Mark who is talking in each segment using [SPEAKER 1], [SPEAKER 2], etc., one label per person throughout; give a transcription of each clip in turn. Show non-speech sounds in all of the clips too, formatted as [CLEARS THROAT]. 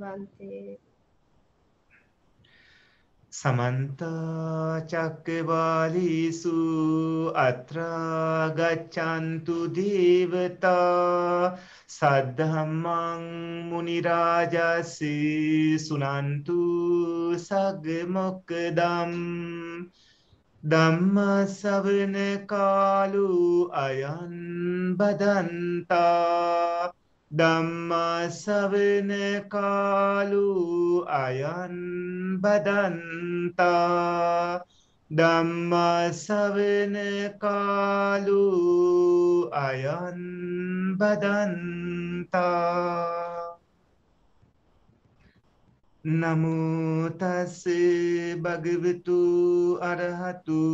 [SPEAKER 1] වන්තේ
[SPEAKER 2] සමන්තාචක්කවාලීසු අත්‍රාගච්චන්තු දේවතා සද්ධහම්මං මුනිරාජසි සුනන්තු සගමොක්කදම් දම්ම සවන කාලු අයන් බදන්තා ධම්මාසවන කාලු අයන් බදන්තා ධම්මාසවන කාලු අයන් බදන්තා නමුතස්ස භගවිතු අරහතු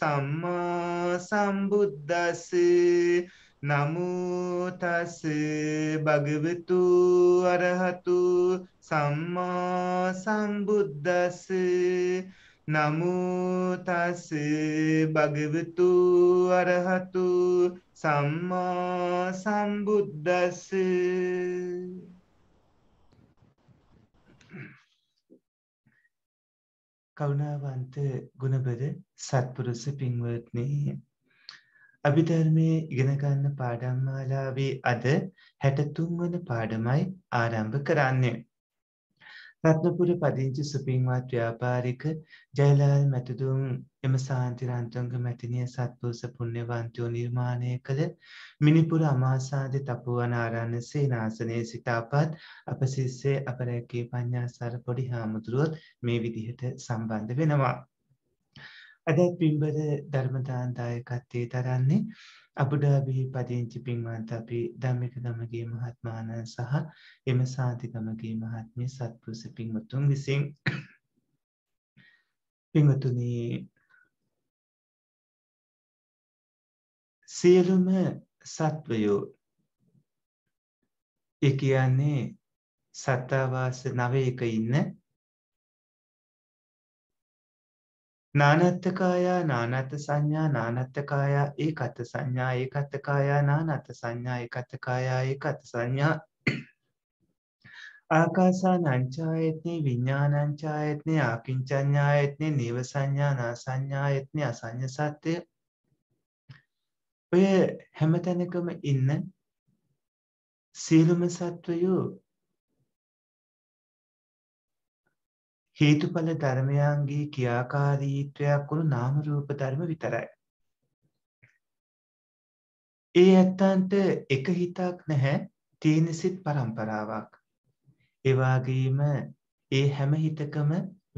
[SPEAKER 2] සම්මා සම්බුද්දස්සේ නමෝ තස් භගවතු අරහතු සම්මා සම්බුද්දස්ස නමෝ තස් භගවතු අරහතු සම්මා සම්බුද්දස්ස කරුණාවන්ත ගුණබර සත්පුරුෂ පින්වත්නි අභිධර්මයේ ඉගෙන ගන්න පාඩම් මාලාවේ අද 63 වන පාඩමයි ආරම්භ කරන්නේ. රත්නපුර පදිංචි සුපින්වත් ව්‍යාපාරික ජයලාල් මැතිතුම් එම සාන්ති රන්තුංග මැතිනිය සත්පුරුෂ පුණ්‍යවන්තයෝ නිර්මාණය කළ මිනිපුර අමාසාදි තපුවන ආරණ්‍ය සේනාසනයේ සිට අපත් අප ශිෂ්‍ය අපරැකේ පඤ්ඤාසාර පොඩි හාමුදුරුවොත් මේ විදිහට සම්බන්ධ වෙනවා. අදත් පින්බර ධර්මදාන දායකත්වයේ දරන්නේ අබුඩාබිහි පදිංචි පින්වන්ත අපි ධම්මික ගමගේ මහත්මාන සහ එම සාති ගමගේ මහත්මිය සත්පුරුෂ පින්වතුන් විසින් පින්වතුනි සියලුම සත්වයෝ ඒ කියන්නේ සත්තාවාස නවයක ඉන්න නානත්තකායා නානත්ත සංඥා නානත්තකායා ඒකත් සංඥා ඒකත්තකායා නානත්ත සංඥා ඒකත්තකායා ඒකත් සංඥා ආකාසා නංචායත්නේ විඤ්ඥානංචායත්නේ ආකින්චඥායත්නේ නිව සංඥා නා සංඥායත්නය අසංඥ සත්‍යය ඔය හැමතැනකම ඉන්න සියලුම සත්වයෝ හේතුඵල ධර්මයන්ගේ ක්‍රියාකාරීත්වයක් වුණු නාම රූප ධර්ම විතරයි. ඒ ඇත්තන්ට එක හිතක් නැහැ තීනසිට පරම්පරාවක්. ඒ වගේම ඒ හැම හිතකම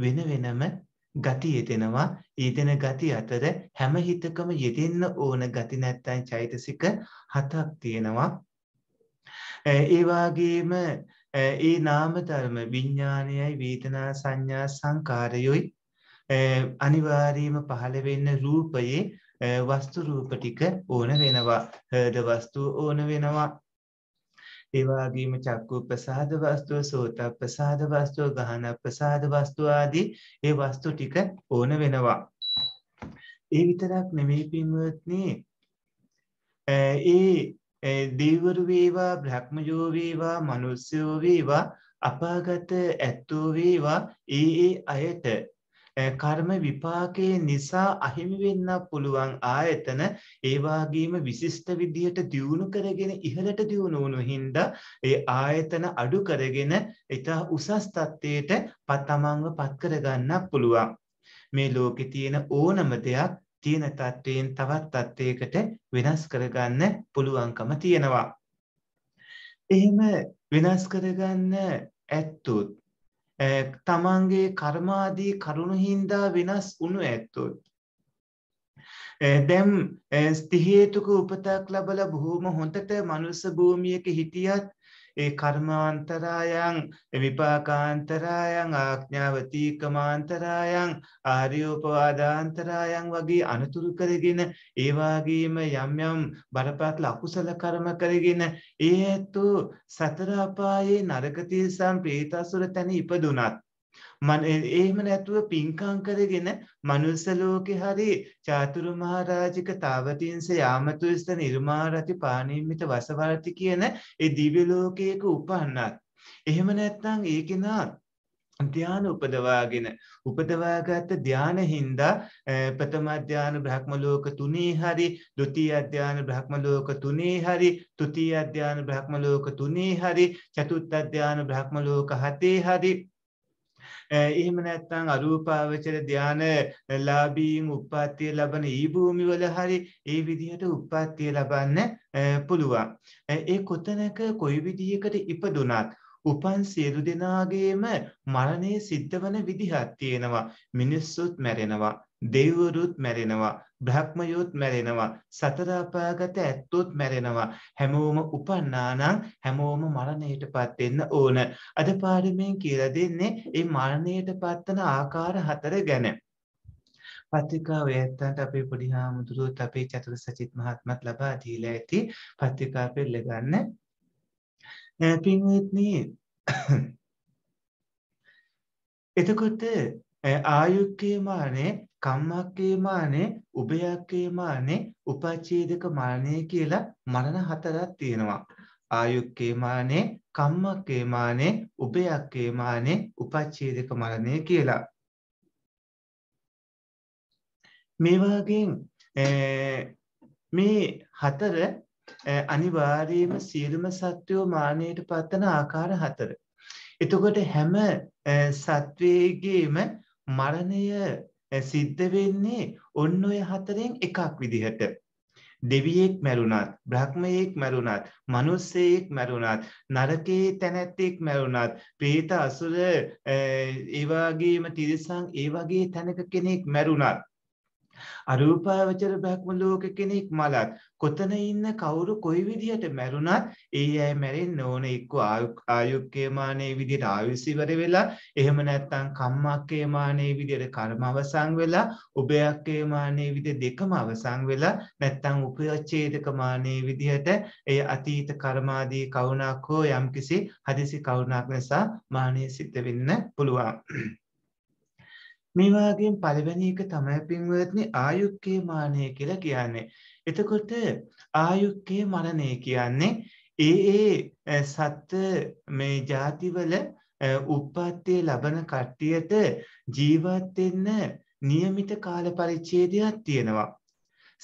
[SPEAKER 2] වෙන වෙනම ගති යෙදෙනවා. ඊදෙන ගති අතර හැම හිතකම යෙදෙන්න ඕන ගති නැත්තම් චෛතසික හතක් තියෙනවා. ඒ වගේම ඒ නාම ධර්ම විඤ්ඥානයයි වේදනා සංඥා සංකාරයොයි අනිවාරීම පහළවෙන්න රූපයේ වස්තු රූපටික ඕන වෙනවා හද වස්තුව ඕන වෙනවා ඒවාගේම චක්කු ප්‍රසාද වස්තුව සෝත ප්‍රසාද වස්තුව ගහන ප්‍රසාද වස්තුවාදී ඒ වස්තු ටික ඕන වෙනවා. ඒ විතරක් නෙමේ පින්වත්නේ ඒ දෙවරු වේවා බ්‍රහ්මයෝ වේවා මනුස්සයෝ වේවා අපාගත ඇත්තෝ වේවා ඒ ඒ අයට කර්ම විපාකයේ නිසා අහිමි වෙන්න පුළුවන් ආයතන ඒ වගේම විශිෂ්ට විදියට දියුණු කරගෙන ඉහළට දියුණු වුණු හින්දා ඒ ආයතන අඩු කරගෙන ඊට උසස් තත්ත්වයට තමන්ව පත් කරගන්නත් පුළුවන් මේ ලෝකේ තියෙන ඕනම දෙයක් තියෙන තත්ත්වයෙන් තවත් තත්ත්වයකට වෙනස් කරගන්න පුළුවන්කම තියෙනවා. එහෙම වෙනස් කරගන්න ඇත්තොත් තමන්ගේ කර්මාදී කරුණු හින්දා වෙනස් වුණු ඇත්තොත් දැම් ස්තිහේතුක උපතක් ලබල බොහෝම හොඳට මනුස්ස භූමියක හිටියත් ඒ කර්මාන්තරායන් විපාකාන්තරායන් ආඥාවතීකමාන්තරායන් ආර්යෝපවාදාන්තරායන් වගේ අනතුරු කරගෙන ඒවාගේම යම්යම් බරපත් ලකුසල කරම කරගෙන ඒ ඇත්තු සතරාපායේ නරකතිසම් ප්‍රේතසුර තැන ඉපදුනත්. මන එහෙම නැතුව පින්කම් කරගෙන මනුස්ස ලෝකේ හරි චාතුරු මහරාජික තාවතින්ස යාමතුස්ත නිර්මාරති පාණිම්මිත වසවර්ති කියන ඒ දිව්‍ය ලෝකයක උපන්නත් එහෙම නැත්නම් ඒ කෙනා ධ්‍යාන උපදවාගෙන උපදවාගත්ත ධ්‍යාන හින්දා ප්‍රථම ධ්‍යාන බ්‍රහ්ම ලෝක තුනේ හරි ဒုတိ ය ධ්‍යාන බ්‍රහ්ම ලෝක තුනේ හරි තෘතිය ධ්‍යාන බ්‍රහ්ම ලෝක තුනේ හරි චතුත්ථ ධ්‍යාන බ්‍රහ්ම ලෝක හතේ හරි එහෙම නැත්නම් අරූපාවචර ධාන ලාභීන් උප්පත්තිය ලබන ඊ භූමි වල හරි ඒ විදිහට උප්පත්තිය ලබන්න පුළුවන්. ඒ කොතනක කොයි විදිහකට ඉපදුනත් උපන් සියලු දෙනාගේම මරණය සිද්ධ වන විදිහක් තියෙනවා. මිනිස්සුත් මැරෙනවා, දෙවිවරුත් මැරෙනවා, බ්‍රහ්මයොත් මැරෙනවා සතර අපාගත ඇත්තොත් මැරෙනවා හැමෝම උපන්නා නම් හැමෝම මරණයටපත් වෙන්න ඕන අද පාඩමෙන් කියලා දෙන්නේ මේ මරණයටපත් වෙන ආකාර හතර ගැන පත්‍රිකාව ඇත්තන්ට අපේ පොඩි හාමුදුරුවොත් අපේ චතුර සචිත් මහත්මත් ලබා දීලා ඇති පත්‍රිකා පෙරලගන්න පින්වත්නි එතකොට ආයුක්කේ මානේ කම්මක්කේමානේ උභයක්කේමානේ උපච්ඡේදක මරණය කියලා මරණ හතරක් තියෙනවා ආයුක්කේමානේ කම්මක්කේමානේ උභයක්කේමානේ උපච්ඡේදක මරණය කියලා මේ වගේන් මේ හතර අනිවාර්යයෙන්ම සියලුම සත්වෝ මානයට පත්වන ආකාර හතර එතකොට හැම සත්වයේගේම මරණය සිද්ධ වෙන්නේ ඔන්න ඔය හතරෙන් එකක් විදිහට. දෙවියෙක් මැරුණත්, බ්‍රහ්මයෙක් මැරුණත්, මිනිස්සෙක් මැරුණත්, නරකයේ තැනැත්තෙක් මැරුණත්, ප්‍රේත අසුර ඒ වගේම තිරිසන් ඒ වගේ තැනක කෙනෙක් මැරුණත් අරූපාවචර බ්‍රහ්ම ලෝක කෙනෙක් මලත් කොතන ඉන්න කවුරු කොයි විදියට මැරුණත් ඒ අය මැරෙන්න ඕන එක්ක ආයුක්කේමානේ විදියට ආයුෂිවර වෙලා එහෙම නැත්නම් කම්මක්කේමානේ විදියට කර්ම අවසන් වෙලා උභයක්කේමානේ විදිය දෙකම අවසන් වෙලා නැත්නම් උපයච්ඡේදකමානේ විදියට ඒ අතීත කර්මාදී කවුණක් හෝ යම්කිසි හදිසි කවුණක් නිසා මානෙ සිද්ධ වෙන්න පුළුවන්. මේ වාගේම පළවෙනි එක තමයි පින්වත්නි ආයුක්කේ මානය කියලා කියන්නේ. එතකොට ආයුක්කේ මරණය කියන්නේ ඒ ඒ සත්ත්ව මේ ಜಾතිවල උප්පත්තිය ලබන කට්ටියට ජීවත් වෙන්න નિયમિત කාල පරිච්ඡේදයක් තියෙනවා.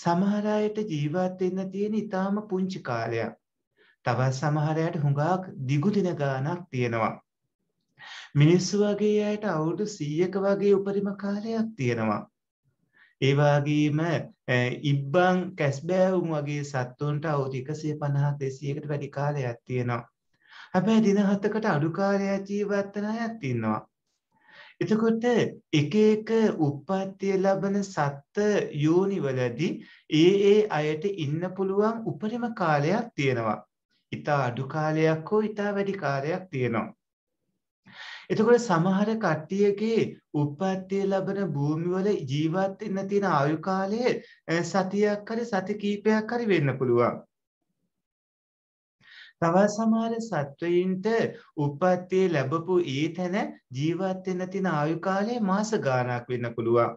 [SPEAKER 2] සමහර අයට ජීවත් වෙන්න තියෙන ඊටාම පුංචි කාලයක්. තවත් සමහර අයට හුඟක් දිගු දින ගාණක් තියෙනවා. මිනිස්සු වගේ අයට අවුරුදු 100ක වගේ උපරිම කාලයක් තියෙනවා. ඒ වගේම ඉබ්බන් කැස්බෑවුම් වගේ සත්තුන්ට අවුරුදු 150 200කට වැඩි කාලයක් තියෙනවා. හැබැයි දින 7කට අඩු කාලයක් ජීවත් වෙන අයත් ඉන්නවා. එතකොට එක එක උප්පත්තිය ලබන සත්ත්ව යෝනිවලදී ඒ ඒ අයට ඉන්න පුළුවන් උපරිම කාලයක් තියෙනවා. ඊට අඩු කාලයක් හෝ ඊට වැඩි කාලයක් තියෙනවා. එතකොට සමහර කට්ටියගේ උප්පත්තිය ලබන භූමිවල ජීවත් වෙන්න තියෙන ආයු කාලය සතියක් හරි සති කීපයක් හරි වෙන්න පුළුවන්. තවත් සමහර සත්වයින්ට උප්පත්තිය ලැබපු ඊතන ජීවත් වෙන්න තියෙන ආයු කාලය මාස ගාණක් වෙන්න පුළුවන්.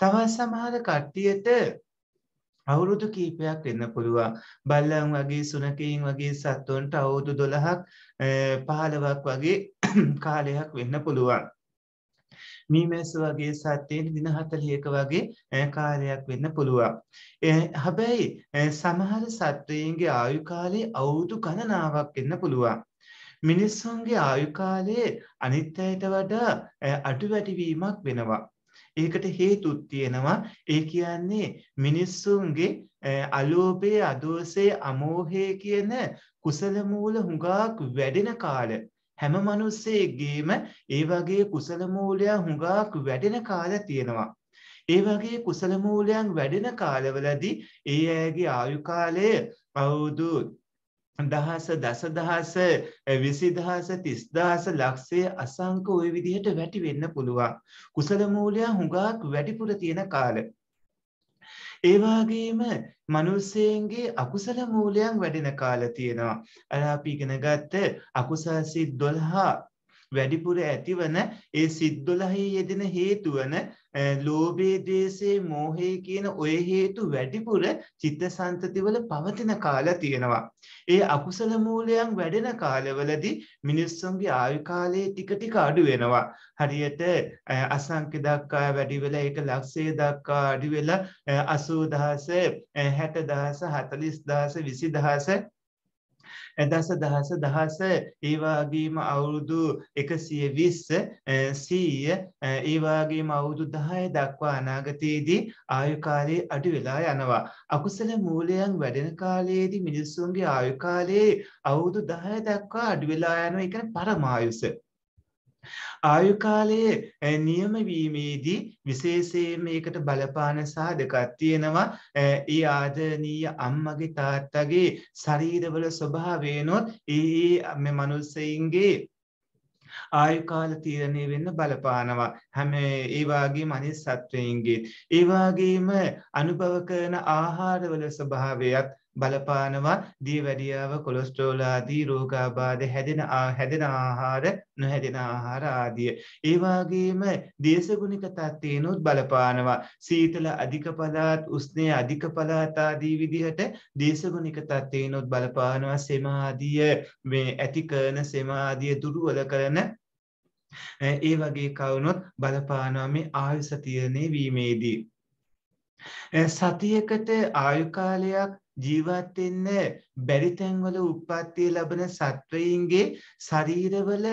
[SPEAKER 2] තවත් සමහර කට්ටියට අවුරුදු කීපයක් වෙන්න පුළුවන් බල්ලන් වගේ සුනකයින් වගේ සත්වන්ට අවුරුදු 12ක් 15ක් වගේ [COUGHS] කාලයක් වෙන්න පුළුවන්. මීමැස්ස වගේ සත්‍යයෙන් දින හතලියක වගේ කාලයක් වෙන්න පුළුවන්. හැබැයි සමහර සත්වයන්ගේ ආයුකාලේ අවුරුදු ගණනාවක් වෙන්න පුළුවන්. මිනිස්සුන්ගේ ආයුකාලයේ අනිත්‍යයට වඩා අඩු වැඩිවීමක් වෙනවා. ඒකට හේතුත් තියෙනවා ඒ කියන්නේ මිනිස්සුන්ගේ අලෝභයේ අදෝසේ අමෝහය කියන කුසල මූල හුඟක් වැඩෙන කාලේ හැම මිනිස්සෙගේම ඒ වගේ කුසල මූලයන් හුඟක් වැඩෙන කාල තියෙනවා. ඒ වගේ කුසල මූලයන් වැඩෙන කාලවලදී ඒ අයගේ ආයු කාලය අවුරුදු දහස දසදහස විසිදහස තිස්දහස ලක්ෂය අසංක ওই විදිහට වැටි වෙන්න පුළුවන්. කුසල මූලයන් හුඟක් වැඩිපුර තියෙන කාලේ ඒ වගේම මිනිස්සෙන්ගේ අකුසල මූලයන් වැඩෙන කාල තියෙනවා. අර අපි ඉගෙන ගත්ත අකුසල් සිත් 12 වැඩිපුර ඇතිවන ඒ සිද්දොලහි යෙදෙන හේතුවන ලෝභයේ ද්වේෂයේ මෝහයේ කියන ඔය හේතු වැඩිපුර චිත්ත සංතතිවල පවතින කාලා තියෙනවා. ඒ අකුසල මූලයන් වැඩෙන කාලවලදී මිනිස්සුන්ගේ ආයු කාලය ටික ටික අඩු වෙනවා. හරියට අසංඛ්‍ය දක්වා වැඩි වෙලා ඒක ලක්ෂය දක්වා අඩු වෙලා 80000 60000 40000 20000 දස දහස දහස ඒවාගේම අවුරුදු එකසිය විස්ස සීය ඒවාගේම අවුදු දහය දක්වා අනාගතයේදී ආයුකාලයේ අඩු වෙලා යනවා. අකුසල මූලයන් වැඩෙන කාලයේදී මිනිස්සුන්ගේ ආයුකාලයේ අවුදු දහය දක්වා අඩු වෙලා යනවා එකන පරමායුස. ආයු කාලයේ නියම වීමේදී විශේෂයෙන්ම ඒකට බලපාන සාධකක් තියෙනවා ඒ ආදරණීය අම්මගේ තාත්තගේ ශරීරවල ස්වභාවයනොත් ඒ මේ මිනිස්සෙයින්ගේ ආයුකාල තීරණය වෙන්න බලපානවා හැම ඒවාගේ මනි සත්වයන්ගේ ඒවාගේම අනුභව කරන ආහාරවල ස්වභාවයත් බලපානවා දියවැඩියාව කොලොස්ට්‍රෝල ආදී රෝගාබාධ හැදෙන හැදෙන ආහාර නොහැදෙන ආහාර ආදිය. ඒ වගේම දේශගුණික තත්ත්වයනොත් බලපානවා. සීතල අධික පළාත්, උෂ්ණය අධික පළාත් ආදී විදිහට දේශගුණික තත්ත්වයනොත් බලපානවා. සෙම ආදිය මේ ඇති කරන සෙම ආදිය දුර්වල කරන ඒ වගේ කවුනොත් බලපානවා මේ ආයුෂ තීරණය වීමේදී. සතියකට ආයු කාලයක් ජීවත් වෙන්න බැරි තැන්වල උප්පත්තිය ලබන සත්වයින්ගේ ශරීරවල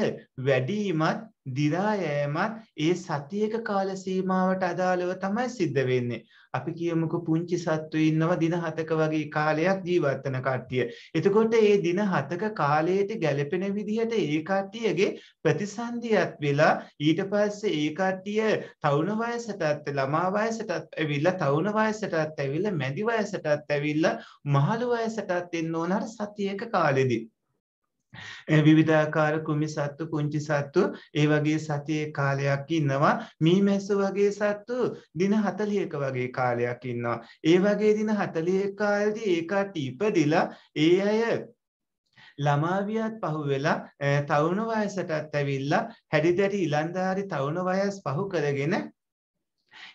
[SPEAKER 2] වැඩිමත් දිරා යෑමත් ඒ සතියක කාල සීමාවට අදාළව තමයි සිද්ධ වෙන්නේ. අපි කියමුකෝ පුංචි සත්තු ඉන්නවා දින 7ක වගේ කාලයක් ජීවත් වෙන කට්ටිය. එතකොට මේ දින 7ක කාලයට ගැළපෙන විදිහට ඒ කට්ටියගේ ප්‍රතිසන්දියක් වෙලා ඊට පස්සේ ඒ කට්ටිය තරුණ වයසටත් ළමා වයසටත් ඇවිල්ලා තරුණ වයසටත් ඇවිල්ලා මැදි වයසටත් ඇවිල්ලා මහලු වයසටත් එන්න ඕන අර සතියක කාලෙදී විවිධාකාර කුමි සත්තු පුංචි සත්තු ඒ වගේ සතියේ කාලයක් ඉන්නවා මීමැස්ස වගේ සත්තු දින 40ක වගේ කාලයක් ඉන්නවා ඒ වගේ දින 40 කාලෙදී ඒකට ඉපදිලා ඒ අය ළමාවියත් පහුවෙලා තරුණ වයසටත් ඇවිල්ලා හැඩිදැඩි ඉලන්දාරි තරුණ වයස් පහු කරගෙන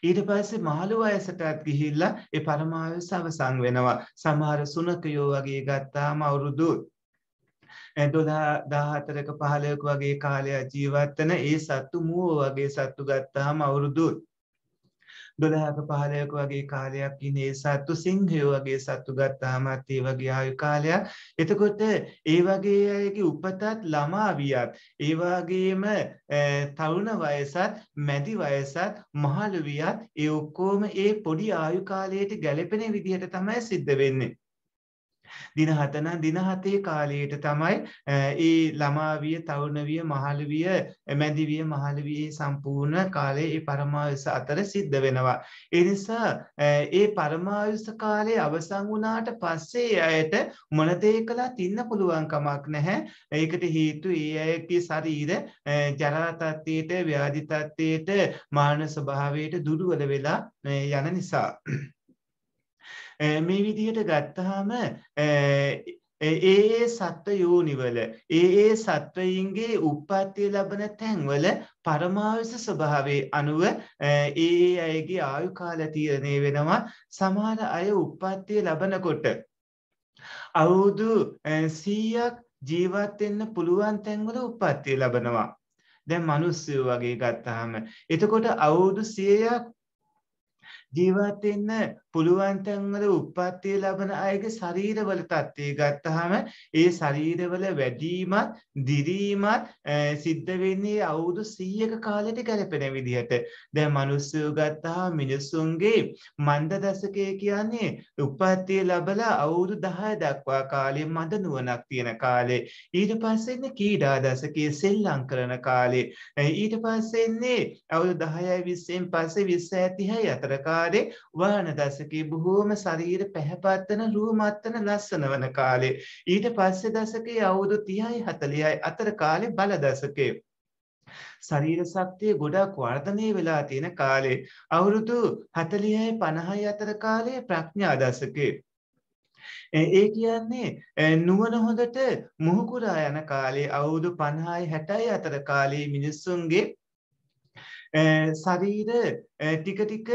[SPEAKER 2] ඊට පස්සේ මහලු වයසටත් ගිහිල්ලා ඒ පරමායස අවසන් වෙනවා සමහර සුනකයෝ වගේ ගත්තාම අවුරුදු දොදාහතරක පහලයක වගේ කාලයක් ජීවත්වන ඒ සත්තු මුව වගේ සත්තු ගත්තාම අවුරුදුත්. දොදහක පහලයක වගේ කාලයක් ඉනේ සත්තු සිංහයෝ වගේ සත්තු ගත්තාමත් ඒ වගේ ආයු කාලයක් එතකොට ඒ වගේ අයගේ උපතත් ළමාවියත් ඒවාගේම තරුණ වයසත් මැදි වයසත් මහලුවියත් ඒ ඔක්කෝම ඒ පොඩි ආයු කාලයට ගැලපෙන විදිහට තමයි සිද්ධ වෙන්නේ දින 7 නම් දින 7 කාලයට තමයි ඒ ළමාවිය, තරුණවිය, මහලවිය, මැදිවිය, මහලවියේ සම්පූර්ණ කාලය ඒ පරමායුෂ අතර සිද්ධ වෙනවා. ඒ නිසා ඒ පරමායුෂ කාලය අවසන් වුණාට පස්සේ අයට මොන දේ කළත් ඉන්න පුළුවන් කමක් නැහැ. ඒකට හේතු ඒ අයගේ ශරීර ජරා තත්ත්වයට, ව්‍යාධි තත්ත්වයට, මාන ස්වභාවයට දුර්වල වෙලා යන නිසා මේ විදිහට ගත්තහම ඒ සත්ව යෝනිවල ඒ ඒ සත්වයින්ගේ උප්පත්තිය ලබන තැන්වල පරමාවිස ස්වභාවේ අනුව ඒ අයගේ ආයු කාලතියනය වෙනවා සමාර අය උප්පත්තිය ලබනකොට. අවුරුදු සීයක් ජීවත්වෙන්න පුළුවන් තැන්වල උපත්තිය ලබනවා. දැන් මනුස්සයෝ වගේ ගත්තාම. එතකොට අවුරුදු සියයක් ජීවත් වෙන්න පුළුවන් තැන්වල උප්පත්තිය ලබන අයගේ ශරීරවල තත්ත්වය ගත්තාම ඒ ශරීරවල වැඩිමත් දිරීමත් සිද්ධ වෙන්නේ අවුරුදු 100ක කාලෙට ගැලපෙන විදිහට දැන් මිනිස්සු ගත්තාම මිනිසුන්ගේ මන්ද දශකය කියන්නේ උප්පත්තිය ලබලා අවුරුදු 10 දක්වා කාලේ මද නුවණක් තියෙන කාලේ ඊට පස්සේ ඉන්නේ කීඩා දශකයේ සෙල්ලම් කරන කාලේ ඊට පස්සේ ඉන්නේ අවුරුදු 10යි 20න් පස්සේ 20 30 අතර කාලේ කාලේ වහන දශකයේ බොහෝම ශරීර පැහැපත්වන රූමත්වන ලස්සන වන කාලේ ඊට පස්සේ දශකයේ අවුරුදු 30යි 40යි අතර කාලේ බල දශකයේ ශරීර ශක්තිය ගොඩක් වර්ධනය වෙලා තියෙන කාලේ අවුරුදු 40යි 50යි අතර කාලයේ ප්‍රඥා දශකේ ඒ කියන්නේ නුවණ හොඳට මුහුකුරා යන කාලේ අවුරුදු 50යි 60යි අතර කාලේ මිනිස්සුන්ගේ ශරීර ටික ටික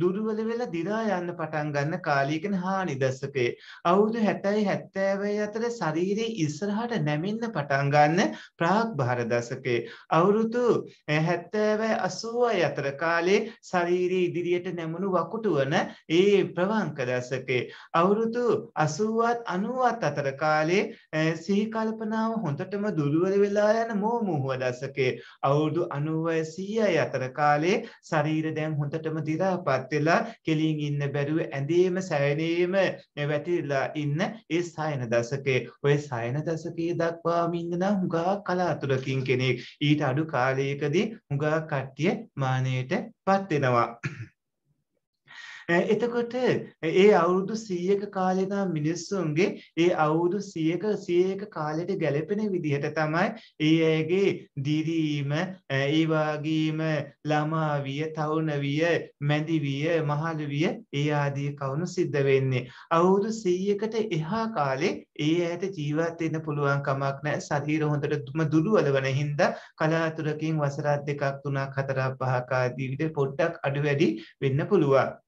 [SPEAKER 2] දුරුවල වෙලා දිරා යන්න පටන් ගන්න කාලීකන හානි දශකයේ අවුරුදු 60යි 70 අතර ශරීරයේ ඉස්සරහට නැමෙන්න පටන් ගන්න ප්‍රාග් භාර දශකයේ අවුරුදු 70 80යි අතර කාලේ ශරීරයේ ඉදිරියට නැමුණු වකුටු වන ඒ ප්‍රවංක දශකයේ අවුරුදු 80ත් 90ත් අතර කාලේ සිහි කල්පනාව හොඳටම දුරුවල වෙලා යන මෝමුහුව දශකයේ අවුරුදු 90 100 අතර කාලේ ශරීරය දැන් හොඳටම දිරාපත් වෙලා කෙලින් ඉන්න බැරුව ඇඳීම සැවෙනීම වැටිලා ඉන්න ඒ සයන දශකයේ ඔය සයන දශකයේ දක්වාම ඉන්න නම් හුඟා කලාතුරකින් කෙනෙක් ඊට අඩු කාලයකදී හුඟා කට්ටිය මානෙයටපත් වෙනවා එතකොට ඒ අවුරුදු 100ක කාලේ නම් මිනිස්සුන්ගේ ඒ අවුරුදු 100ක 100ක කාලයට ගැලපෙන විදිහට තමයි ඒ අයගේ දිරීම ඒ වගේම ළමා විය, තරුණ විය, මැදි විය, මහලු විය ඒ ආදී කවුණු සිද්ධ වෙන්නේ. අවුරුදු 100කට එහා කාලේ ඒ ඇයට ජීවත් වෙන්න පුළුවන් කමක් නැහැ. ශරීර හොඳටම දුර්වල වෙන හින්දා කලාතුරකින් වසර දෙකක් තුනක් හතරක් පහක් ආදී විදිහට පොඩ්ඩක් අඩු වැඩි වෙන්න පුළුවන්.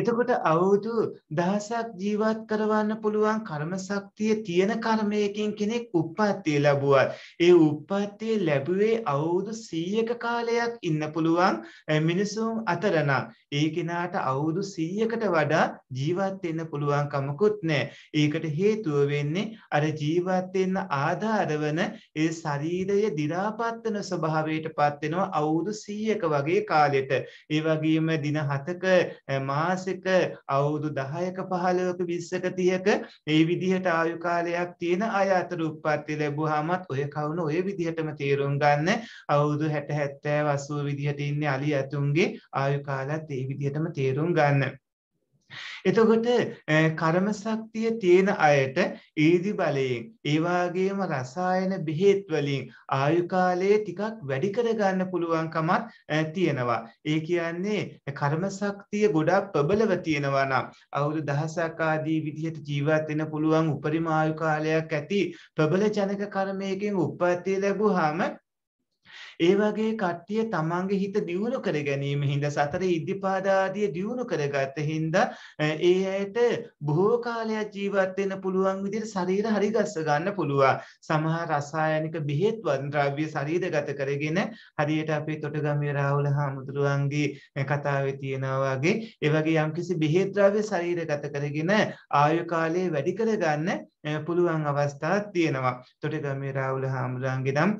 [SPEAKER 2] එතකොට අවුරුදු දහසක් ජීවත් කරවන්න පුළුවන් කර්ම ශක්තිය තියෙන කර්මයකින් කෙනෙක් උප්පත්තිය ලැබුවා. ඒ උප්පත්තිය ලැබුවේ අවුරුදු 100ක කාලයක් ඉන්න පුළුවන් මිනිසුන් අතර නම් ඒ කෙනාට අවුරුදු 100කට වඩා ජීවත් වෙන්න පුළුවන් කමකුත් නැහැ. ඒකට හේතුව වෙන්නේ අර ජීවත් වෙන්න ආධාර වන ඒ ශරීරය දි දිරාපත්තන ස්වභාවයටපත් වෙනවා අවුරුදු 100ක වගේ කාලෙට. ඒ වගේම දින 7ක මාස මාසෙක අවුරුදු 10ක 15ක 20ක 30ක මේ විදිහට ආයු කාලයක් තියෙන අය අතර උප්පත්ති ලැබුවාමත් ඔය කවුන ඔය විදිහටම තේරුම් ගන්න අවුරුදු 60 70 80 විදිහට ඉන්නේ අලි ඇතුන්ගේ ආයු කාලත් ඒ විදිහටම තේරුම් ගන්න එතකොට කර්ම ශක්තිය තියෙන අයට ඊදි බලයෙන් ඒ වාගේම රසායන බෙහෙත් වලින් ආයු කාලයේ ටිකක් වැඩි කරගන්න පුළුවන්කමක් තියෙනවා. ඒ කියන්නේ කර්ම ශක්තිය ගොඩාක් ප්‍රබලව තියෙනවා නම් අවුරුදු දහසක් ආදී විදිහට ජීවත් වෙන පුළුවන් උපරිම ආයු කාලයක් ඇති ප්‍රබල ජනක කර්මයකින් උප්පත්තිය ලැබුවාම ඒ වගේ කට්ටිය තමන්ගේ හිත දියුණු කර ගැනීම හින්ද සතර ඉද්ධිපාදාදිය දියුණු කරගත්ත හින්දා ඒ ඇයට බොහෝ කාලයක් ජීවත් වෙන්න පුළුවන් විදිහට ශරීර හරිගස්ස ගන්න පුළුවන්. සමහර රසායනික බෙහෙත් වන්ද්‍රව්‍ය ශරීරගත කරගෙන හරියට අපේ තොටගමේ රාහුල හාමුදුරුවන්ගේ කතාවේ තියෙනවා වගේ ඒ වගේ යම්කිසි බෙහෙත් ද්‍රව්‍ය ශරීරගත කරගෙන ආයු කාලය වැඩි කරගන්න පුළුවන් අවස්ථා තියෙනවා. තොටගමේ රාහුල හාමුදුරන්ගේ නම්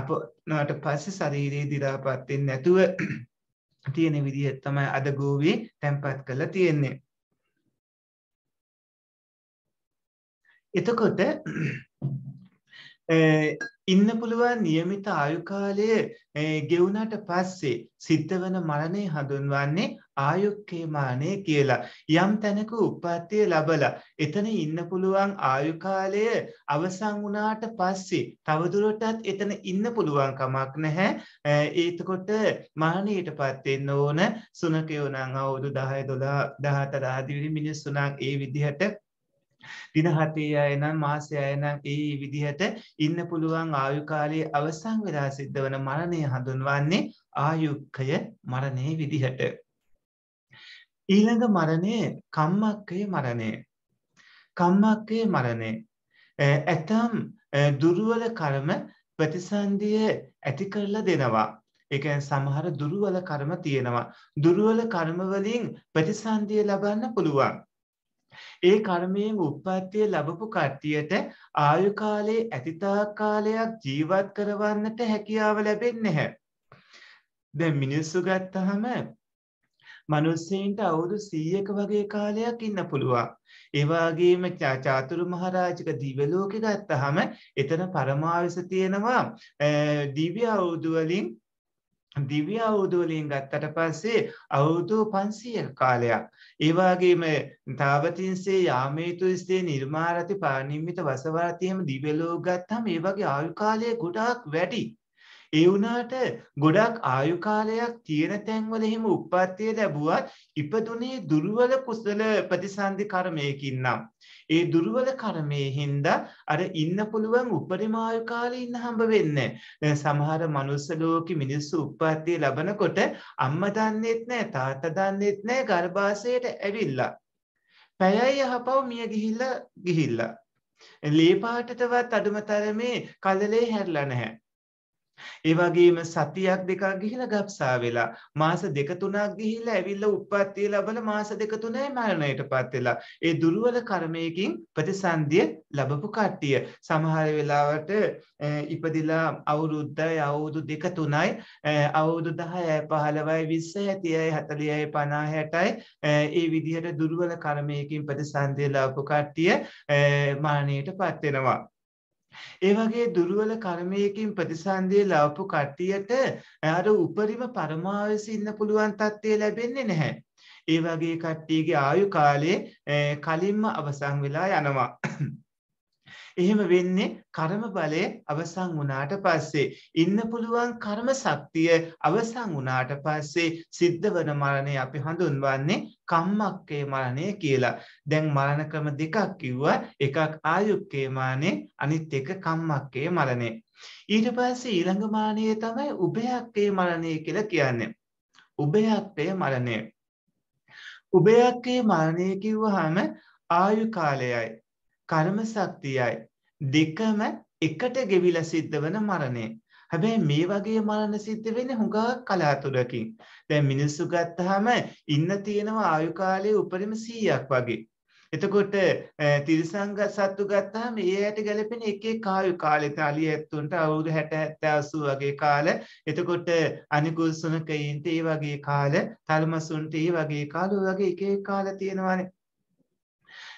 [SPEAKER 2] අප නාට පස්සේ ශරීරයේ දිරාපත් වෙන්නේ නැතුව [CLEARS THROAT] තියෙන විදිහ තමයි අද ගෝවේ තැම්පත් කරලා තියෙන්නේ. එතකොට [CLEARS THROAT] ඉන්න පුළුවන් નિયમિત ආයු කාලය ගෙවුනට පස්සේ සිද්ධ වෙන මරණය හඳුන්වන්නේ ආයුක්කේමානේ කියලා යම් තැනක උප්පත්තිය ලබලා එතන ඉන්න පුළුවන් ආයු කාලය අවසන් වුණාට පස්සේ තවදුරටත් එතන ඉන්න පුළුවන් කමක් නැහැ ඒතකොට මරණයටපත් වෙන්න ඕන සුනකයෝ නම් අවුරුදු 10 12 14 ආදී මිනිස්සු නම් ඒ විදිහට දින හතේ අය නම් මාසය අය නම් ඒ විදිහට ඉන්න පුළුවන් ආයු කාලයේ අවසන් වෙලා සිද්ධ වන මරණය හඳුන්වන්නේ ආයුක්කය මරණයේ විදිහට ඊළඟ මරණය කම්මක්කේ මරණය. කම්මක්කේ මරණය. ඇතම් දුරුවල කරම ප්‍රතිසන්දිය ඇති කරලා දෙනවා. එක සමහර දුරුවල කරම තියෙනවා. දුරුවල කර්මවලින් ප්‍රතිසන්දිය ලබන්න පුළුවන්. ඒ කර්මයෙන් උප්පත්තිය ලැබපු කට්ටියට ආයු කාලයේ අතීතා කාලයක් ජීවත් කරවන්නට හැකියාව ලැබෙන්නේ නැහැ. දැන් මිනිස්සු ගත්තහම මනුස්සීන්ට අවුරු සීයක වගේ කාලයක් ඉන්න පුළුවන්. ඒවාගේම චාචාතුරු මහරාජික දිවලෝකෙ ගත්තහම එතන පරමාවිස තියෙනවා දිව්‍ය අවුදුවලින් දිව්‍ය අවුදුවලින් ගත්තට පස්සේ අවුදු පන්සිය කාලයක්. ඒවාගේම තාවතින්සේ යාමේතු ස්තේ නිර්මාරති පානිම්මිත වසවරතියම දිවලෝ ගත්හම ඒවගේ ආයුකාලය ගොඩාක් වැඩි. ඒ වුණාට ගොඩක් ආයු කාලයක් තියෙන තැන්වල එහෙම උප්පත්තිය ලැබුවත් ඉපදුනේ දුර්වල කුසල ප්‍රතිසන්දි කර්මයකින් නම් ඒ දුර්වල කර්මයේ හින්දා අර ඉන්න පුළුවන් උපරිම ආයු කාලේ ඉන්න හම්බ වෙන්නේ දැන් සමහර මනුස්ස ලෝකෙ මිනිස්සු උප්පත්තිය ලැබනකොට අම්මා දන්නේත් නැහැ තාත්තා දන්නේත් නැහැ ගර්භාෂයට ඇවිල්ලා පැයයි යහපව මිය ගිහිල්ලා ගිහිල්ලා ලේ පාටටවත් අඩුම තරමේ කලලේ හැරිලා නැහැ ඒ වගේම සතියක් දෙකක් ගිහිලා ගබ්සා වෙලා මාස දෙක තුනක් ගිහිලා ඇවිල්ලා උප්පත්තිය ලැබලා මාස දෙක තුනේ මරණයටපත් වෙලා ඒ දුර්වල කර්මයකින් ප්‍රතිසන්දිය ලැබපු කට්ටිය සමහර වෙලාවට ඉපදිලා අවුරුද්දයි අවුරුදු දෙක තුනයි අවුරුදු 10යි 15යි 20යි 30යි 40යි 50යි 60යි ඒ විදිහට දුර්වල කර්මයකින් ප්‍රතිසන්දිය ලැබපු කට්ටිය මරණයටපත් වෙනවා ඒ වගේ දුර්වල කර්මයකින් ප්‍රතිසන්දිය ලැබපු කට්ටියට අර උපරිම පරමාවස ඉන්න පුළුවන් තත්ත්වය ලැබෙන්නේ නැහැ. ඒ වගේ කට්ටියගේ ආයු කාලේ කලින්ම අවසන් වෙලා යනවා. එහෙම වෙන්නේ කර්ම බලය අවසන් වුණාට පස්සේ ඉන්න පුළුවන් කර්ම ශක්තිය අවසන් වුණාට පස්සේ සිද්ධ වන මරණය අපි හඳුන්වන්නේ කම්මක්කේ මරණය කියලා. දැන් මරණ ක්‍රම දෙකක් කිව්වා. එකක් ආයුක්කේ මරණය, අනිත් එක කම්මක්කේ මරණය. ඊට පස්සේ ඊළඟ මරණය තමයි උභයක්කේ මරණය කියලා කියන්නේ. උභයක්කේ මරණය. උභයක්කේ මරණය කිව්වහම ආයු කාලයයි කර්ම ශක්තියයි දෙකම එකට ගෙවිලා සිද්ධ වෙන මරණය. හැබැයි මේ වගේ මරණ සිද්ධ වෙන්නේ හුඟක් කලාතුරකින්. දැන් මිනිස්සු ගත්තාම ඉන්න තියෙනවා ආයු කාලයේ උපරිම 100ක් වගේ. එතකොට තිරිසංග සත්තු ගත්තාම ඒ ඇයට ගැලපෙන එක එක ආයු කාලේ තලිය ඇත්තුන්ට අවුරුදු 60 70 වගේ කාල. එතකොට අනිකුල් සුනකයින්ට ඒ වගේ කාල, තල්මසුන්ට ඒ වගේ කාල වගේ එක එක කාල තියෙනවානේ.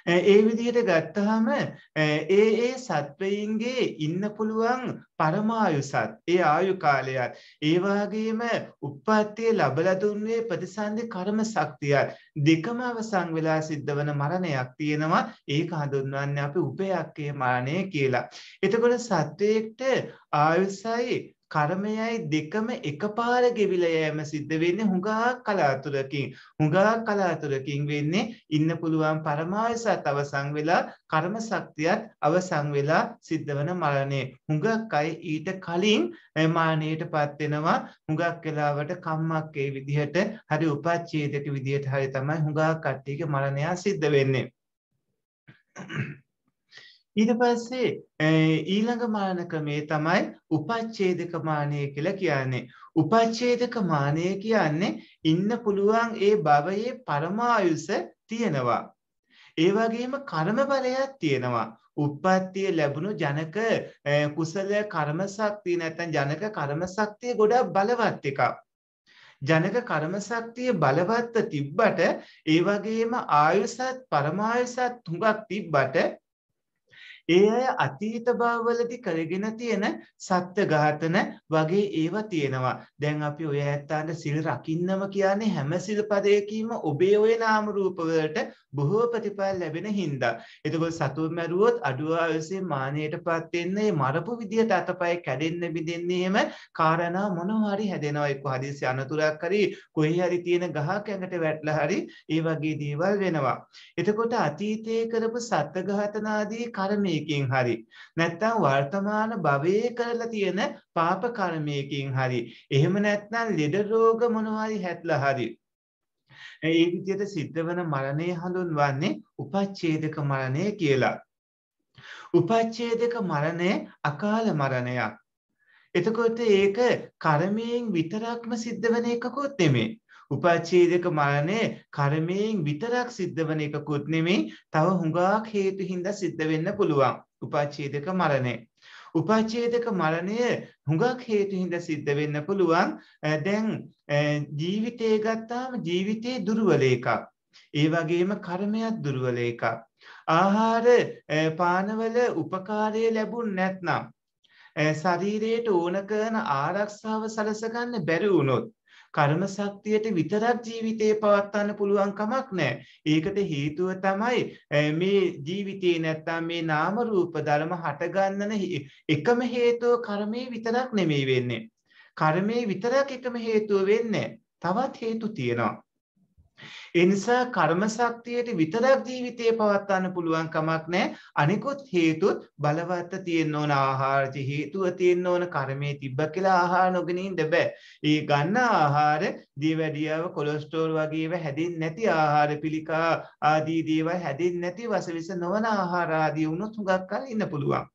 [SPEAKER 2] ඒ විදිහට ගත්තහම ඒ ඒ සත්වයින්ගේ ඉන්න පුළුවන් පරමායුසත් ඒ ආයු කාලයත් ඒවාගේම උප්පත්තිය ලබල දුන්නේ ප්‍රතිසන්ධි කර්ම ශක්තියත් දෙකම අවසන් වෙලා සිද්ධ වන මරණයක් තියෙනවා ඒක හඳුන්වන්නේ අපි උපයක්කේ මරණය කියලා. එතකොට සත්වයෙක්ට ආයුසයි කර්මයයි දෙකම එකපාර ගෙවිල යෑම සිද්ධ වෙන්නේ හුඟා කලාතුරකින් හුඟා කලාතුරකින් වෙන්නේ ඉන්න පුළුවන් පරමායසත් අවසන් වෙලා කර්ම ශක්තියත් අවසන් වෙලා සිද්ධ වන මරණය හුඟක් අය ඊට කලින් මරණයටපත් වෙනවා හුඟක් වෙලාවට කම්මක්කේ විදිහට හරි උපච්ඡේදක විදිහට හරි තමයි හුඟා කට්ටියගේ මරණය සිද්ධ වෙන්නේ Thank you. ඊට පස්සේ ඊළඟ මානකමේ තමයි උපච්ඡේදක මානය කියලා කියන්නේ. උපච්ඡේදක මානය කියන්නේ ඉන්න පුළුවන් ඒ භවයේ පරමායුෂ තියෙනවා. ඒ වගේම කර්ම බලයක් තියෙනවා. උප්පත්තිය ලැබුණු ජනක කුසල කර්ම ශක්තිය නැත්නම් ජනක කර්ම ශක්තිය ගොඩක් බලවත් එකක්. ජනක කර්ම ශක්තිය බලවත්ව තිබ්බට ඒ වගේම ආයුසත් පරමායුසත් තුඟක් තිබ්බට ඒ අය අතීත භවවලදී කරගෙන තියෙන සත්ත්ව ඝාතන වගේ ඒවා තියෙනවා. දැන් අපි ඔය ඇත්තන්ට සිල් රකින්නම කියන්නේ හැම සිල්පදයකීම ඔබේ ඔය නාම රූප වලට බොහෝ ප්‍රතිඵල ලැබෙන හින්දා. එතකොට සතුන් මැරුවොත් අඩුව ආයසේ මානෙයටපත් වෙන්නේ මරපු විදියට අතපය කැඩෙන්න බිඳෙන්නේ එහෙම කාරණා මොනවා හරි හැදෙනවා. එක්ක හදිසි අනතුරක් හරි කොහේ හරි තියෙන ගහක් ඇඟට වැටලා හරි ඒ වගේ දේවල් වෙනවා. එතකොට අතීතයේ කරපු සත්ත්ව ඝාතන ආදී කර්මයේ කර්මයකින් හරි නැත්නම් වර්තමාන භවයේ කරලා තියෙන පාප කර්මයකින් හරි එහෙම නැත්නම් ලෙඩ රෝග මොනවා හරි හැట్లా හරි ඒ විදිහට සිද්ධවන මරණය හඳුන්වන්නේ උපච්ඡේදක මරණය කියලා උපච්ඡේදක මරණය අකාල මරණයක් එතකොට ඒක කර්මයෙන් විතරක්ම සිද්ධ වෙන එකකුත් නෙමෙයි උපච්ඡේදක මරණය කර්මයෙන් විතරක් සිද්ධ වන එකකුත් නෙමෙයි තව හුඟක් හේතු හින්දා සිද්ධ වෙන්න පුළුවන් උපච්ඡේදක මරණය. උපච්ඡේදක මරණය හුඟක් හේතු හින්දා සිද්ධ වෙන්න පුළුවන්. දැන් ජීවිතේ ගත්තාම ජීවිතේ දුර්වල එකක්. ඒ වගේම කර්මයක් දුර්වල එකක්. ආහාර පානවල උපකාරය ලැබුණ නැත්නම් ශරීරයට ඕන කරන ආරක්ෂාව සලසගන්න බැරි වුණොත් කර්ම ශක්තියට විතරක් ජීවිතේ පවත්වන්න පුළුවන් කමක් නැහැ. ඒකට හේතුව තමයි මේ ජීවිතේ නැත්තම් මේ නාම රූප ධර්ම හටගන්නන එකම හේතුව කර්මයේ විතරක් නෙමෙයි වෙන්නේ. කර්මයේ විතරක් එකම හේතුව වෙන්නේ තවත් හේතු තියෙනවා. එනිසා කර්ම ශක්තියට විතරක් ජීවිතය පවත්වන්න පුළුවන් කමක් නැහැ. අනිකුත් හේතුත් බලවත් තියෙන්න ඕන ආහාර හේතුව තියෙන්න ඕන කර්මයේ තිබ්බ කියලා ආහාර නොගෙන ඉන්න බෑ. ඒ ගන්න ආහාර දියවැඩියාව කොලෙස්ටරෝල් වගේව හැදෙන්නේ නැති ආහාර පිළිකා ආදී දේවල් හැදෙන්නේ නැති වසවිස නොවන ආහාර ආදී වුණොත් හුඟක් කල් ඉන්න පුළුවන්.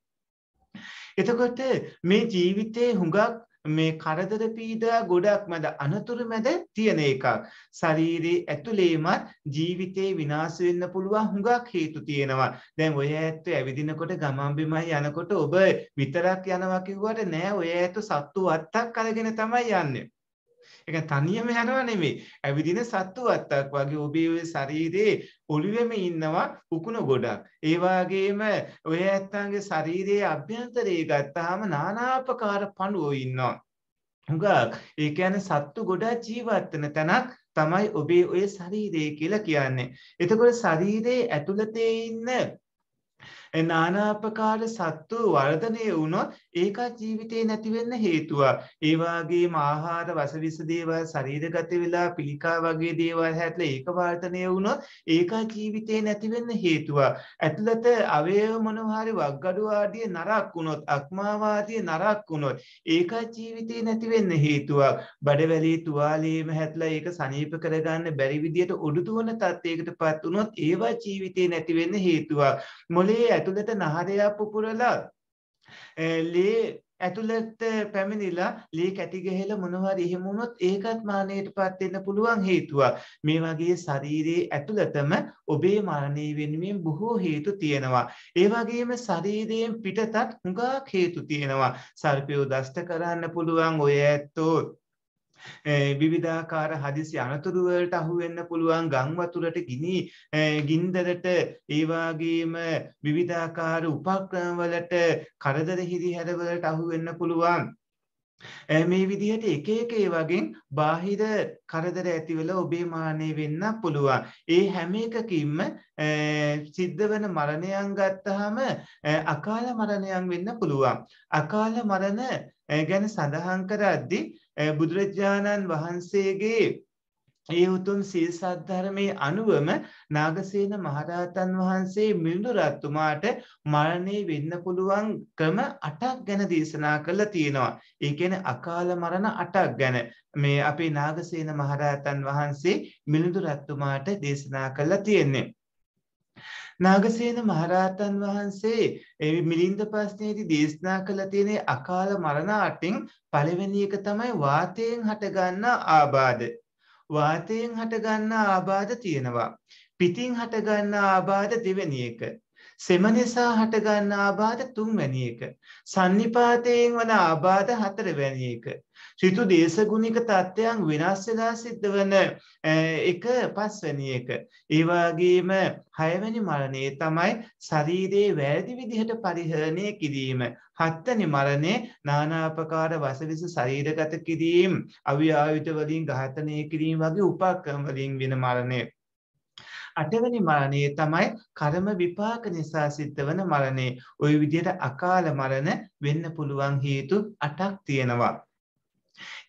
[SPEAKER 2] එතකොට මේ ජීවිතේ හුඟක් මේ කරදර පීඩා ගොඩක් මැද අනතුරු මැද තියෙන එකක්. ශරීරයේ ඇතුලේමත් ජීවිතේ විනාශ වෙන්න පුළුවන් හුඟක් හේතු තියෙනවා. දැන් ඔය ඇත්ත ඇවිදිනකොට ගමන් බිමයි යනකොට ඔබ විතරක් යනවා කිව්වට නෑ ඔය ඇත්ත සත්තු වත්තක් අරගෙන තමයි යන්නේ. ඒක තනියම යනවා නෙමෙයි. ඇවිදින සත්තු වත්තක් වගේ ඔබේ ශරීරයේ ඔළුවේම ඉන්නවා උකුණ ගොඩක්. ඒ වගේම ඔය ඇත්තන්ගේ ශරීරයේ අභ්‍යන්තරයේ ගත්තාම নানাාපකාර පණුවෝ ඉන්නවා. හුඟක් ඒ කියන්නේ සත්තු ගොඩක් ජීවත් වෙන තැනක් තමයි ඔබේ ඔය ශරීරය කියලා කියන්නේ. එතකොට ශරීරයේ ඇතුළතේ ඉන්න නානාපකාර සත්තු වර්ධනය වුණොත් ඒක ජීවිතේ නැතිවෙන්න හේතුවා ඒවාගේ ආහාර වසවිස දේවල් ශරීරගත වෙලා පිළිකා වගේ දේවල් හැටල ඒක වාර්තනය වුණොත් ඒක ජීවිතේ නැතිවෙන්න හේතුවා ඇතුළත අවයව මොනවාරි වක්ගඩුවාදිය නරක් වුණොත් අක්මාවාදිය නරක් වුණොත් ඒක ජීවිතේ නැතිවෙන්න හේතුවක් බඩවැලී තුවාලේම හැටලා ඒක සනීප කරගන්න බැරි විදියට උඩුදුවන තත්ත්වයකට පත් වුණොත් ඒවා ජීවිතේ නැතිවෙන්න හේතුවක් මොලේ ඇතුළත නහරයක් පුපුරලා ලේ ඇතුළට පැමිණිලා ලේ කැටි ගහලා මොනවාරි එහෙම වුණොත් ඒකත් මරණයටපත් වෙන්න පුළුවන් හේතුවක්. මේ වගේ ශරීරයේ ඇතුළතම ඔබේ මරණය වෙනුවෙන් බොහෝ හේතු තියෙනවා. ඒ වගේම ශරීරයෙන් පිටතත් හුඟක් හේතු තියෙනවා. සර්පය දෂ්ට කරන්න පුළුවන් ඔය ඇත්තෝ විවිධාකාර හදිසි අනතුරුවලට අහුවෙන්න පුළුවන් ගංවතුරට ගිනි ගින්දරට ඒවාගේම විවිධාකාර උපක්‍රමවලට කරදර හිරිහැරවලට අහුවෙන්න පුළුවන්. මේ විදිහට එක එක ඒ වගේ බාහිර කරදර ඇතිවල ඔබේ මානය වෙන්න පුළුවන්. ඒ හැම එකකින්ම සිද්ධ වන මරණයන් ගත්තහම අකාල මරණයන් වෙන්න පුළුවන්. අකාල මරණ ගැන සඳහන් කරද්දි බුදුරජාණන් වහන්සේගේ ඒ උතුම් සීල් සද්ධර්මයේ අනුවම නාගසේන මහරහතන් වහන්සේ මිඳු රත්තුමාට මරණේ වෙන්න පුළුවන් ක්‍රම 8ක් ගැන දේශනා කළා තියෙනවා. ඒ කියන්නේ අකාල මරණ 8ක් ගැන මේ අපේ නාගසේන මහරහතන් වහන්සේ මිඳු රත්තුමාට දේශනා කළා තියෙන්නේ. නාගසේන මහරහතන් වහන්සේ මිලින්ද ප්‍රශ්නයේදී දේශනා කළ තියෙන අකාල මරණ අටින් පළවෙනි එක තමයි වාතයෙන් හටගන්න ආබාධ. වාතයෙන් හටගන්න ආබාධ තියෙනවා. පිටින් හටගන්න ආබාධ දෙවෙනි එක. සෙම නිසා හටගන්න ආබාධ තුන්වැනි එක. සන්නිපාතයෙන් වන ආබාධ හතරවැනි එක. සිතු දේශගුණික තත්ත්වයන් වෙනස් වෙලා සිද්ධ වන එක පස්වැනි එක. ඒ වගේම හයවැනි මරණය තමයි ශරීරයේ වැරදි විදිහට පරිහරණය කිරීම. හත්වැනි මරණය නානාපකාර වසවිස ශරීරගත කිරීම, අව්‍යායුධ වලින් ඝාතනය කිරීම වගේ උපක්‍රම වලින් වෙන මරණය. අටවෙනි මරණය තමයි කර්ම විපාක නිසා සිද්ධ වන මරණය. ওই විදිහට අකාල මරණ වෙන්න පුළුවන් හේතු 8ක් තියෙනවා.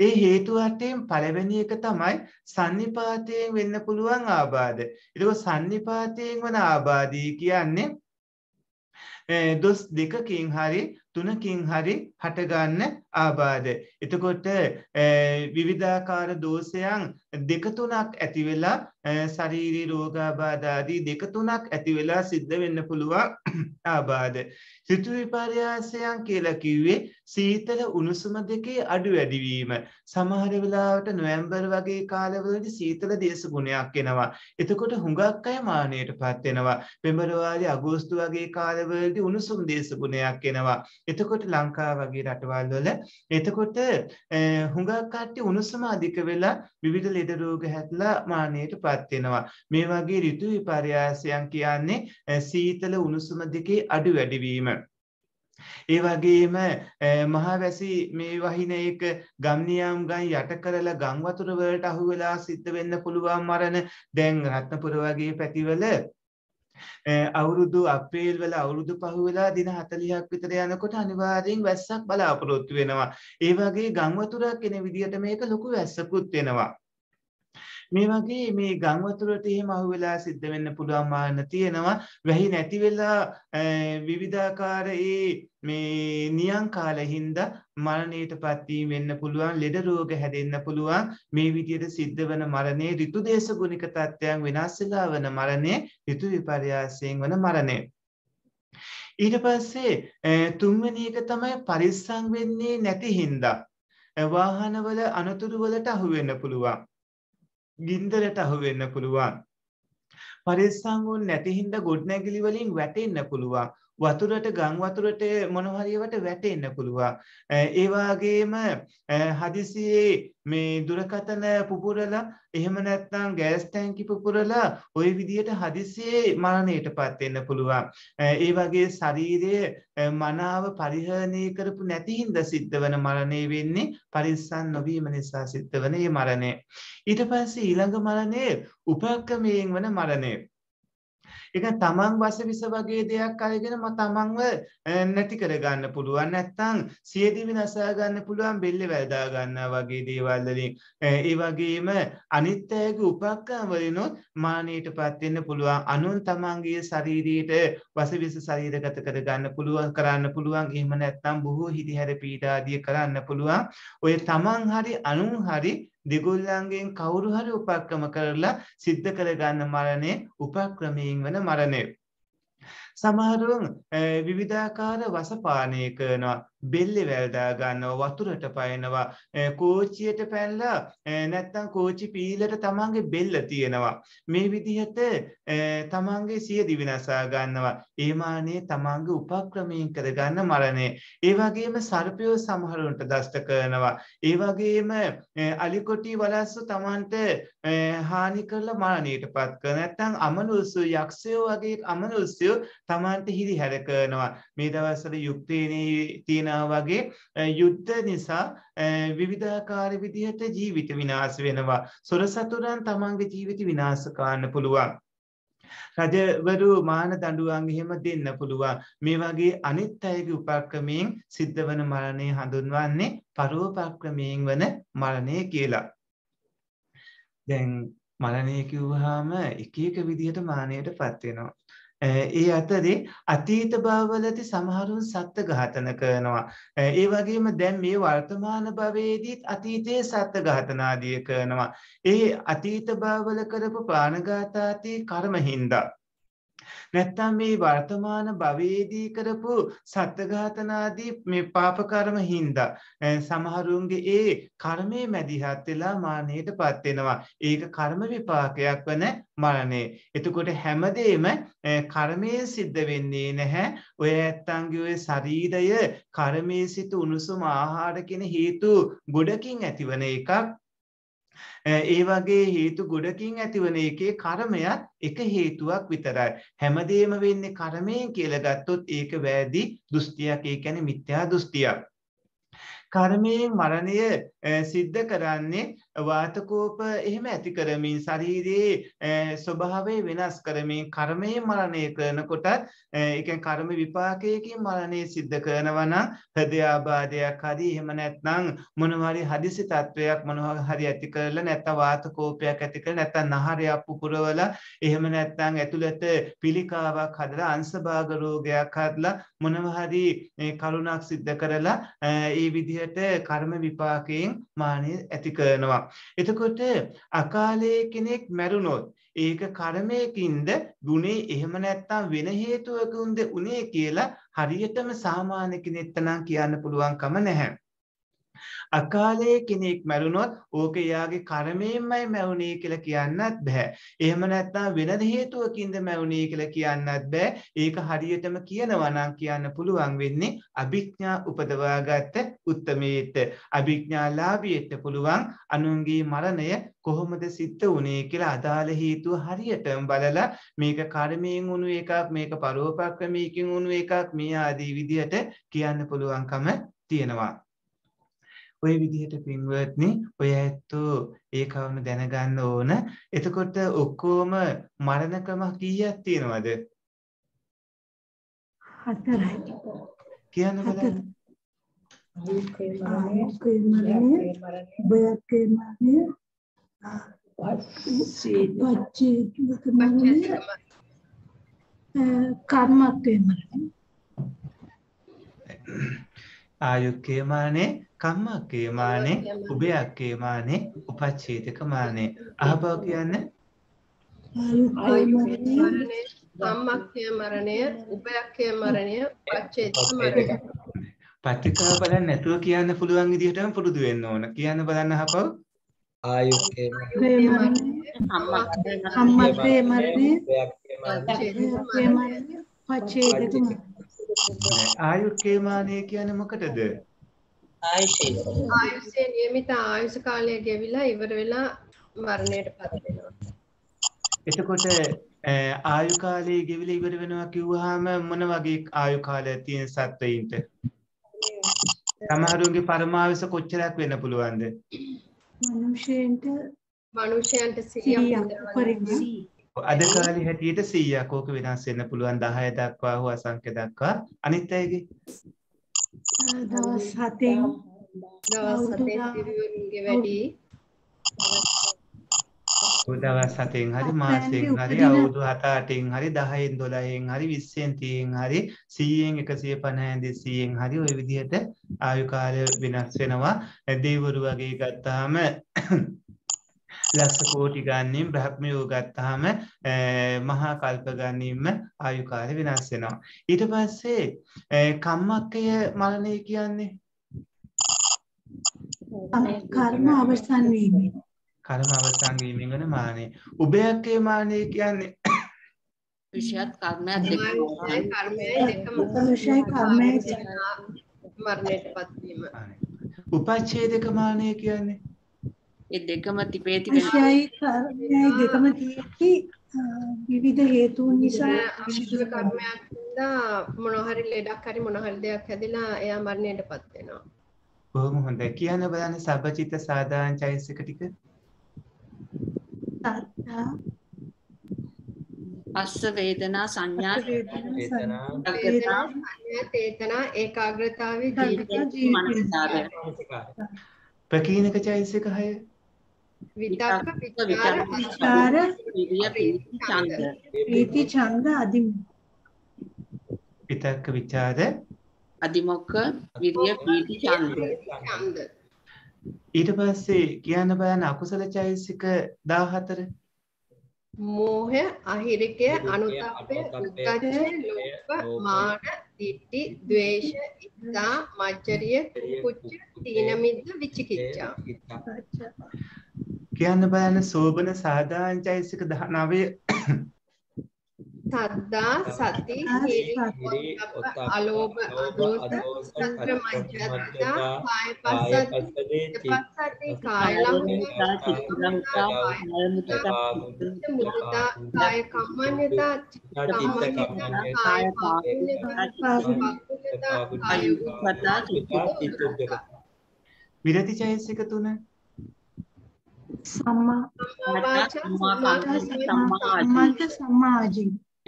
[SPEAKER 2] ඒ හේතු අටෙන් පළවෙනි එක තමයි sannipātයෙන් වෙන්න පුළුවන් ආබාධ. ඒකෝ sannipātයෙන් වන ආබාධය කියන්නේ දොස් දෙකකින් හරි තුනකින් හරි හටගන්න ආබාධ. එතකොට විවිධාකාර දෝෂයන් දෙක තුනක් ඇති වෙලා ශාරීරී රෝගාබාධ ආදී දෙක තුනක් ඇති වෙලා සිද්ධ වෙන්න පුළුවන් [CLEARS THROAT] ආබාධ. ඍතු විපර්යාසයන් කියලා කිව්වේ සීතල උණුසුම දෙකේ අඩු වැඩි වීම. සමහර වෙලාවට නොවැම්බර් වගේ කාලවලදී සීතල දේශගුණයක් එනවා. එතකොට හුඟක් අය මානයටපත් වෙනවා. පෙබරවාරි අගෝස්තු වගේ කාලවලදී උණුසුම් දේශගුණයක් එනවා. එතකොට ලංකාව වගේ රටවල් වල එතකොට හුඟක් කට්ටිය උණුසුම අධික වෙලා විවිධ ලෙඩ රෝග හැදලා මාන්නයටපත් වෙනවා. මේ වගේ ඍතු විපර්යාසයන් කියන්නේ සීතල උණුසුම දෙකේ අඩු වැඩි වීම. ඒ වගේම මහවැසි මේ වහින එක ගම්නියම් ගන් යට කරලා ගම් වතුර වලට අහු වෙලා සිද්ධ වෙන්න පුළුවන් මරණ දැන් රත්නපුර වගේ පැතිවල අවුරුදු අපේල් වල අවුරුදු පහුවෙලා දින හතලියක් විතර යනකොට අනිවාරයෙන් වැස්සක් බලාපොරොත්තු වෙනවා. ඒවගේ ගංවතුරක් කෙන විදිහට මේක ලොකු වැස්සකුත් වෙනවා. මේ වගේ මේ ගංවතුරට එහෙම අහුවෙලා සිද්ධ වෙන්න පුළුවන් මාන තියෙනවා වැහි නැති වෙලා විවිධාකාර ඒ මේ නියං කාලෙහින්ද මරණයට පත්වීම වෙන්න පුළුවන් ලෙඩ රෝග හැදෙන්න පුළුවන් මේ විදිහට සිද්ධ වන මරණය ඍතු දේශ ගුණික තත්ත්වයන් වෙනස් වෙලා වන මරණය ඍතු විපර්යාසයෙන් වන මරණය ඊට පස්සේ තුන්වෙනි එක තමයි පරිස්සම් වෙන්නේ නැති හින්දා වාහනවල අනතුරු වලට අහු වෙන්න පුළුවන් ගින්දරට අහු වෙන්න පුළුවන්. පරිස්සම් වුන් නැති හින්දා ගොඩනැගිලි වලින් වැටෙන්න පුළුවන්. වතුරට ගං වතුරට මොනහරියවට වැටෙන්න පුළුවන්. ඒවාගේම හදිසියේ මේ දුරකතන පුපුරලා එහෙම නැත්නම් ගෑස් ටැංකි පුපුරලා ওই විදිහට හදිසියේ මරණයට පත් වෙන්න පුළුවන්. ඒ වගේ ශරීරයේ මනාව පරිහරණය කරපු නැති හින්දා සිද්ධ වෙන මරණය වෙන්නේ පරිස්සම් නොවීම නිසා සිද්ධ වෙන මේ මරණය. ඊට පස්සේ ඊළඟ මරණය උපක්‍රමයෙන් වන මරණය. එක තමන් වස විස වගේ දෙයක් අයගෙන ම තමන්ව නැති කරගන්න පුළුවන් නැත්තං සියදිවි නසාගන්න පුළුවන් බෙල්ලි වැදාගන්න වගේ දේවල්ලලින් ඒ වගේම අනිත්තෑගේ උපක්කම්වලනොත් මානයට පත්වෙන්න පුළුවන් අනුන් තමන්ගේ ශරීරීට වසවිස ශරීරගත කරගන්න පුළුවන් කරන්න පුළුවන් එහම නැත්තම් බොහෝ හිදිහැර පීඩාදිය කරන්න පුළුවන් ඔය තමන් හරි අනුන් හරි දෙගොල්ලන්ගෙන් කවුරු හරි උපක්‍රම කරලා සිද්ධ කරගන්න මරණය උපක්‍රමයෙන් වන මරණය. සමහරුවන් විවිධාකාර වසපානය කරනවා බෙල්ලි වැල්දා ගන්නවා වතුරට පයනවා කෝච්චියට පැන්ලා නැත්තම් කෝචි පීලට තමන්ගේ බෙල්ල තියෙනවා මේ විදිහට තමන්ගේ සියදි විනාසා ගන්නවා ඒමානයේ තමන්ගේ උපක්‍රමයෙන් කරගන්න මරණය ඒ වගේම සර්පයෝ සමහරුන්ට දෂ්ට කරනවා ඒ වගේම අලිකොටි වලස්සු තමන්ට හානි කරලා මරණයට පත් කර නැත්තම් අමනුස්සු යක්ෂයෝ වගේ අමනුස්සයෝ තමන්ට හිරි හැර කරනවා මේ දවස්වල යුක්තේනේ තියෙන කෙනා වගේ යුද්ධ නිසා විවිධාකාර විදිහට ජීවිත විනාශ වෙනවා. සොර සතුරන් තමන්ගේ ජීවිත විනාශ කරන්න පුළුවන්. රජවරු මාන දඩුවන් එහෙම දෙන්න පුළුවන් මේ වගේ අනිත් අයගේ උපක්‍රමයෙන් සිද්ධ වන මරණය හඳුන්වන්නේ පරුවපක්‍රමයෙන් වන මරණය කියලා. දැන් මරණය කිව්වහාම එක එක විදිහට මානයට පත්වෙනවා. ඒ අතරේ අතීත භවවලදී සමහරුන් සත්ත්ව ඝාතන කරනවා. ඒ වගේම දැන් මේ වර්තමාන භවයේදීත් අතීතයේ සත්ත්ව ඝාතන ආදී කරනවා. ඒ අතීත භවවල කරපු ප්‍රාණඝාතාදී කර්ම හින්දා නැත්තම් මේ වර්තමාන භවේදී කරපු සත්ත්ඝාතනාදී මේ පාපකර්ම හින්දා සමහරුන්ගේ ඒ කර්මය මැදිහත් වෙලා මානයට පත් වෙනවා. ඒක කර්ම විපාකයක් වන මරණය. එතකොට හැමදේම කර්මයේ සිද්ධ වෙන්නේ නැහැ. ඔය ඇත්තන්ගේ ඔය ශරීරය කර්මයේ සිට උණුසුම ආහාර කියන හේතු ගොඩකින් ඇතිවන එකක්. ඒ වගේ හේතු ගොඩකින් ඇතිවන එකේ කර්මයත් එක හේතුවක් විතරයි. හැමදේම වෙන්නේ කර්මයෙන් කියලා ගත්තොත් ඒක වැරදි දෘෂ්ටියක්. ඒ කියන්නේ මිත්‍යා දෘෂ්ටියක්. කර්මයෙන් මරණය සිද්ධ කරන්නේ වාතකෝප එහෙම ඇති කරමින් ශරීරයේ ස්වභාවේ වෙනස් කරමින් කර්මය මරණය කරනකොටත් එක කර්ම විපාකයකින් මරණය සිද්ධ කරනවන හදයාබාධයක් හරි එහෙම නැත්නම් මොනවරි හදිසි තත්ත්වයක් මොනහ හරි ඇති කරලා නැත වාතකෝපයක් ඇතික නැත නහරයක් පුපුරවල එහෙම නැත්තං ඇතුළත පිළිකාවක් හදර අන්සභාගරෝගයක් හදලා මොනවහරි කරුණක් සිද්ධ කරලා ඒ විදිහට කර්ම විපාකයෙන් මානය ඇති කරනවා. වෙනවා. එතකොට අකාලයේ කෙනෙක් මැරුණොත් ඒක කර්මයකින්ද ගුණේ එහෙම නැත්තම් වෙන හේතුවකින්ද උනේ කියලා හරියටම සාමාන්‍ය කෙනෙක්ට නම් කියන්න පුළුවන්කම නැහැ. අකාලයේ කෙනෙක් මැරුණොත් ඕක එයාගේ කර්මයෙන්මයි මැවුනේ කියලා කියන්නත් බෑ. එහෙම නැත්නම් වෙනද හේතුවකින්ද මැවුනේ කියලා කියන්නත් බෑ. ඒක හරියටම කියනවා නම් කියන්න පුළුවන් වෙන්නේ අභිඥා උපදවාගත්ත උත්තමයේට. අභිඥාලාභියට පුළුවන් අනුන්ගේ මරණය කොහොමද සිද්ධ වුණේ කියලා අදාළ හේතුව හරියටම බලලා මේක කර්මයෙන් වුණු එකක් මේක පරෝපක්‍රමයකින් වුණු එකක් මේ ආදී විදිහට කියන්න පුළුවන්කම තියෙනවා ඔය විදිහට පින්වත්නි ඔය ඇත්තෝ ඒ කවුන දැනගන්න ඕන. එතකොට ඔක්කොම මරණ ක්‍රම කීයක් තියෙනවද?
[SPEAKER 1] හතරයි. කියන්න බලන්න. ආයුක්කේ මරණය, ආයුක්කේ මරණය, බයක්කේ මරණය, පච්චේතුක මරණය, කර්මක්කේ මරණය.
[SPEAKER 2] ආයුක්කේ මරණය කම්මක්කේ මානේ උභයක්කේ මානේ උපච්ඡේදක මානේ අහබව කියන්නේ
[SPEAKER 1] කම්මක්කේ මරණය උභයක්කේ මරණය උපච්ඡේදක මරණය
[SPEAKER 2] පත්‍රිකාව බලන්න නැතුව කියන්න පුළුවන් විදිහටම පුරුදු වෙන්න ඕන කියන්න බලන්න අහපව ආයුක්කේ
[SPEAKER 1] මරණය කම්මක්කේ මරණය උපච්ඡේදක මරණය
[SPEAKER 2] ආයුක්කේ මානේ කියන්නේ මොකටද ආයුෂය
[SPEAKER 1] ආයුෂය નિયમિત ආයුෂ කාලය ගෙවිලා ඉවර වෙලා මරණයටපත් වෙනවා.
[SPEAKER 2] එතකොට ආයු කාලය ගෙවිලා ඉවර වෙනවා කිව්වහම මොන වගේ ආයු කාලය තියෙන සත්වයින්ට? සමහරුන්ගේ පරමාවස කොච්චරක් වෙන්න පුළුවන්ද?
[SPEAKER 1] මිනිසෙන්ට මිනිසයන්ට 100ක්
[SPEAKER 2] අද කාලේ හැටියට 100ක් ඕක වෙනස් වෙන්න පුළුවන් 10 දක්වා හෝ අසංඛ්‍ය දක්වා අනිත් අයගේ
[SPEAKER 1] දවස් 7න් දවස් 7න් පිරිවෙන්ගේ වැඩි
[SPEAKER 2] දවස් 7න් හරි මාසෙන් හරි අවුරුදු 7-8න් හරි 10න් 12න් හරි 20න් 30න් හරි 100න් 150න් 200න් හරි ওই විදිහට ආයු කාලය වෙනස් වෙනවා. දෙවිවරු වගේ ගත්තාම ලක්ස කෝටි ගන්නින් බ්‍රහ්මියූ ගත්තාම මහා කල්පගන්නීම ආයුකාරය වෙනස් වෙනවා. ඊට පස්සේ කම්මක්කය මලනය කියන්නේ
[SPEAKER 1] කර්ම අවසන් වීමෙන්
[SPEAKER 2] කර්ම අවසන් වීමෙන් වන මානය උභයක්කේ මානය කියන්නේ
[SPEAKER 1] විෂයත් කර්මයක් කර්මය මරණයට පත්වීම
[SPEAKER 2] උපච්චේදක මානය
[SPEAKER 1] කියන්නේ ඒ දෙකම තිබේ තිබෙන ආශයයි කර්මයයි දෙකම තියෙද්දි විවිධ හේතුන් නිසා අශිෂ්ඨ කර්මයක් දා මොනහරි ලෙඩක් හරි මොනහරි දෙයක් හැදිලා එයා මරණයටපත් වෙනවා
[SPEAKER 2] බොහොම හොඳයි කියන බලන්න සබචිත සාදාන චෛසික ටික
[SPEAKER 1] පස්ස වේදනා සංඥා වේදනා චේතනා ඒකාග්‍රතාවේ ජීවිත ජීවිත
[SPEAKER 2] ප්‍රකීනක චෛසික 6
[SPEAKER 1] විතක්ක විචාර විචාර ප්‍රීති ඡන්ද අදි
[SPEAKER 2] විතක්ක විචාර
[SPEAKER 1] අදිමොක්ක විරිය ප්‍රීති ඡන්ද
[SPEAKER 2] ඊට පස්සේ කියන්න බලන්න අකුසල චෛසික 14
[SPEAKER 1] මෝහය අහිරිකය අනුතප්පය උද්දච්චය ලෝභ මාන දිට්ඨි ද්වේෂ ඉත්තා මච්චරිය කුච්ච තීනමිද්ධ විචිකිච්ඡා
[SPEAKER 2] කියන්න බලන්න සෝබන සාධාරණ චෛසික දහනවේ
[SPEAKER 1] සද්දා සති අලෝභ අදෝස සංක්‍රමජ්ජතා පාය පස්සති පස්සති කායලංකා චිත්තංකා පායමුදිතා මුදිතා කාය කම්මඤ්ඤතා චිත්තංකා කාය පාපුඤ්ඤතා කාය උපතා චිත්තංකා විරති චෛසික තුන සම්මා සම්මාජ සම්මාජී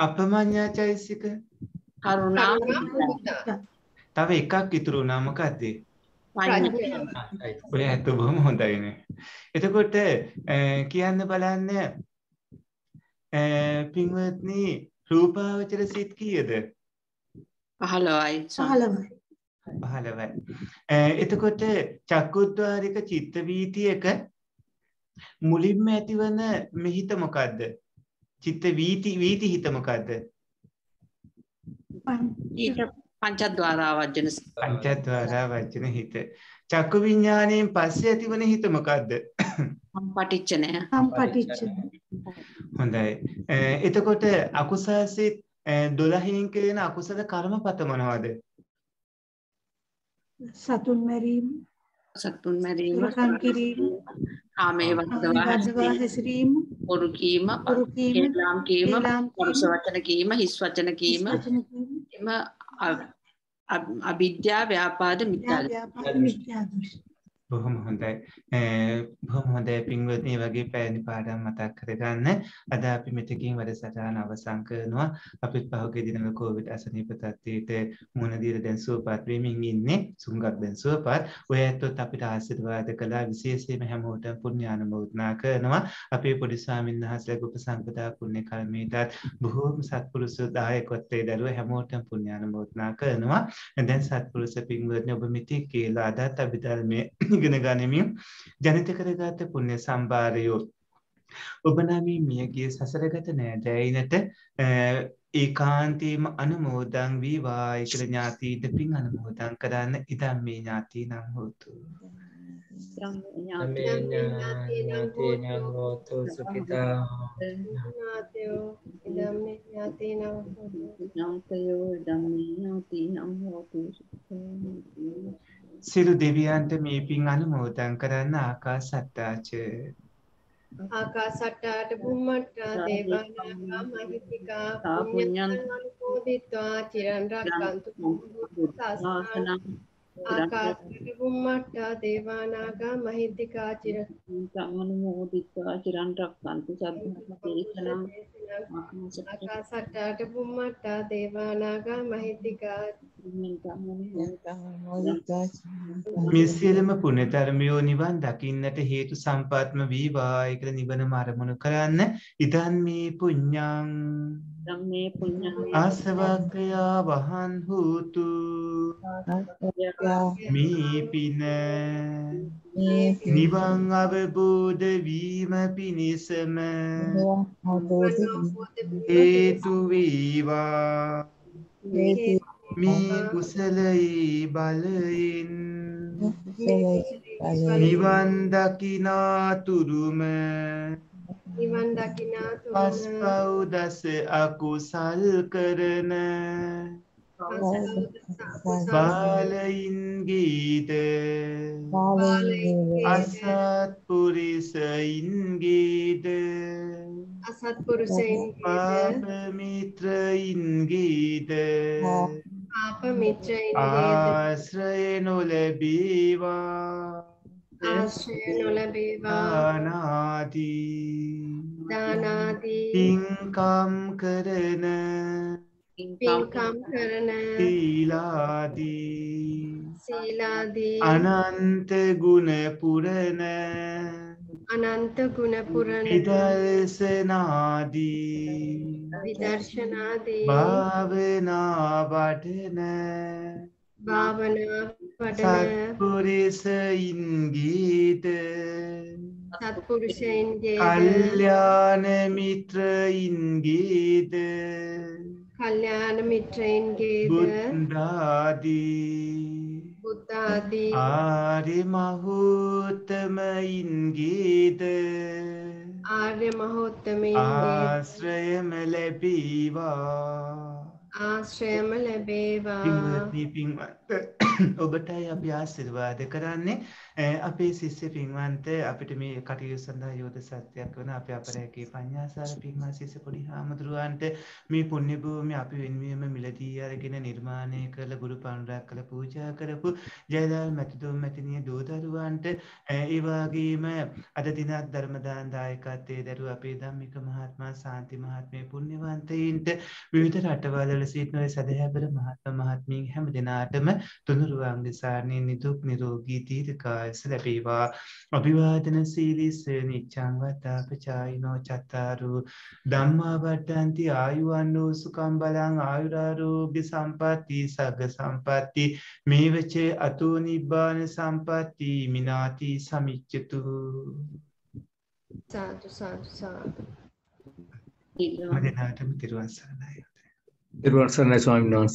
[SPEAKER 2] අපමඤ්ඤා චෛසික කරුණා තව එකක් ඉතුරු වුණා මොකද්ද
[SPEAKER 1] ඔය ඇත්ත බොහොම
[SPEAKER 2] හොඳයිනේ එතකොට කියන්න බලන්න පින්වත්නි රූපාවචර සිත් කීයද 15යි 15යි පහළවයි. එතකොට චක්කුද්්වාරික චිත්ත වීතියක මුලින්ම ඇතිවන මෙහිත මොකක්ද චිත්ත වීති වීති හිතමකක්ද
[SPEAKER 1] පංචත්වාරා වජන
[SPEAKER 2] පංචත්වාරා වජන හිත චක්කු විඤ්ඥානයෙන් පස්සේ ඇතිවන හිතමකක්ද
[SPEAKER 1] පටිච්චනය පටිච්ච
[SPEAKER 2] හොඳයි එතකොට අකුසාසිත් දොලහිනින් කරෙන අකුසල කරම පතමනවාද
[SPEAKER 1] සතුන් මැරීම් සතුන් මැරීම කිරීම කාමයේ වදවා හැසිරීම බොරු කීම කේලම් කීම පරුෂ වචන කීම හිස් වචන කීම එම අවිද්‍යාව ව්‍යාපාද මිත්‍යා දෘෂ්ටි
[SPEAKER 2] බොහොම හොඳයි බොහොම හොඳයි පින්වත්නි වගේ පැෑණි පාඩම් මතක් කරගන්න අද අපි මෙතකින් වැඩසටහන අවසන් කරනවා අපිත් පහුගේ දිනම කෝවිඩ් අසනීප තත්ත්වයට මුහුණ දීලා දැන් සුවපත් වෙමින් ඉන්නේ සුංගක් දැන් සුවපත් ඔය ඇත්තොත් අපිට ආශිර්වාද කළා විශේෂයෙන්ම හැමෝටම පුණ්‍ය අනුමෝදනා කරනවා අපේ පොඩි ස්වාමීන් වහන්සේලා උපසම්පදා පුණ්‍ය කර්මයටත් බොහෝම සත්පුරුෂ දායකත්වයේ දරුව හැමෝටම පුණ්‍ය අනුමෝදනා කරනවා දැන් සත්පුරුෂ පින්වත්නි ඔබ මෙතෙක් කියලා අදත් අභිධර්මයේ ඉගෙන ගනිමින් ජනිත කරගත පුුණ්‍ය සම්භාරයෝ. ඔබනමී මියගිය සසරගත නෑදැයිනට ඒ කාන්තීම අනුමෝදං වීවා එකළ ඥාතීට පින් අනුමෝදං කරන්න ඉදම් මේ ඥාතිී නම් හෝතු.
[SPEAKER 1] ඥාතිනෝතු සුකිතා ඥාතයෝ ඉදම් ඥාති නම් ඥාතයෝ දම්මේ ඥාති නම් හෝතු සුකිතා
[SPEAKER 2] සිරු දෙවියන්ට මේ පින් අනුමෝදන් කරන්න ආකා සට්ටාච
[SPEAKER 1] ආකාසට්ටාට බුම්මට්ට දේවානාකා මහිතිකා පුඤ්ඤන්තං අනුමෝදිත්වා චිරන් රක්කන්තු සාසනං ආකාසට්ට බුම්මට්ට දේවානාකා මහිතිකා චිරන් අනුමෝදිත්වා චිරන් රක්කන්තු සබ්බේකනං ආකාසට්ටාට බුම්මට්ට දේවානාකා මහිතිකා මේ
[SPEAKER 2] සියලුම පුණ්‍ය ධර්මයෝ නිවන් දකින්නට හේතු සම්පාත්ම වේවා කියලා නිවනම අරමුණු කරන්න ඉදන් මේ පුඤ්ඤං
[SPEAKER 1] ධම්මේ පුඤ්ඤං ආසවග්ගය
[SPEAKER 2] වහන් හූතු මේ පින නිවන් අවබෝධ වීම පිණිසම හේතු වේවා මී කුසලයේ බලයෙන් නිවන් දකිනාතුරුම
[SPEAKER 1] නිවන් දකිනාතුරුම පස්පව්
[SPEAKER 2] දස අකුසල් කරන බාලයින්ගේද අසත්පුරිසයින්ගේද
[SPEAKER 1] අසත්පුරුසයින්
[SPEAKER 2] පාපමිත්‍රයින්ගේද
[SPEAKER 1] පාප මිත්‍රයින් ආශ්‍රය
[SPEAKER 2] නොලැබීවා
[SPEAKER 1] ආශ්‍රය නොලැබීවා
[SPEAKER 2] නාති
[SPEAKER 1] දානාති
[SPEAKER 2] පින්කම් කරන
[SPEAKER 1] පින්කම් කරන සීලාති සීලාදී අනන්ත
[SPEAKER 2] ගුණ පුරන
[SPEAKER 1] අනන්ත ගුණපුරණ
[SPEAKER 2] හිදර්ශනාදී
[SPEAKER 1] විදර්ශනාදී භාවනා
[SPEAKER 2] වටන
[SPEAKER 1] භාවනා වටන
[SPEAKER 2] පුරිසයින් ගීත
[SPEAKER 1] සත්පුරුෂයන්ගේ
[SPEAKER 2] කල්යාණ මිත්‍රයින් ගීත
[SPEAKER 1] කල්යාණ මිත්‍රයින්ගේ
[SPEAKER 2] බුද්ධාදී
[SPEAKER 1] බුද්ධාදී
[SPEAKER 2] ආර්ය මහෝත්තමයින්ගේද
[SPEAKER 1] ආර්ය මහෝත්තමයින්ගේ
[SPEAKER 2] ආශ්‍රයම ලැබීවා
[SPEAKER 1] ආශ්‍රයම ලැබේවා
[SPEAKER 2] පින්වත් [CLEARS THROAT] ඔබටයි අපි ආශිර්වාද කරන්නේ අපේ ශිෂ්‍ය පින්වන්ත අපිට මේ කටයු සඳහා යෝධ සත්‍යයක් වන අප අපරැකේ පඤ්ඥාසාර පින්වා ශිෂ පොඩි හාමුදුරුවන්ට මේ පුුණ්‍යභූමි අපි වෙනුවම මිලදී අරගෙන නිර්මාණය කරල ගුරු පණුරක් කළ පූජා කරපු ජයදල් මැතිදුම් මැතිනිය දෝදරුවන්ට ඒවාගේම අද දිනත් ධර්මදාන් දායකත්තේ දරු අපේ දම්මික මහත්මා සාන්ති මහත්මය පුුණ්‍යවන්තයින්ට විවිධ රටවල කරලා සිටින ඔය සදහැබර මහත්ම මහත්මීන් හැම දෙනාටම තුනුරුවන් දිසාරණේ නිදුක් නිරෝගී දීර්ඝායස ලැබේවා අභිවාදන සීලිස නිච්ඡං වතාපචායිනෝ චත්තාරු ධම්මා වට්ටන්ති ආයුවන්‍නෝ සුඛං බලං ආයුරාරෝග්‍ය සම්පatti සග්ග සම්පatti මේවචේ අතෝ නිබ්බාන සම්පatti මිනාති සමිච්ඡතු
[SPEAKER 1] සාදු සාදු සාදු දෙනාටම තිරුවන් සරණයි It was a nice one.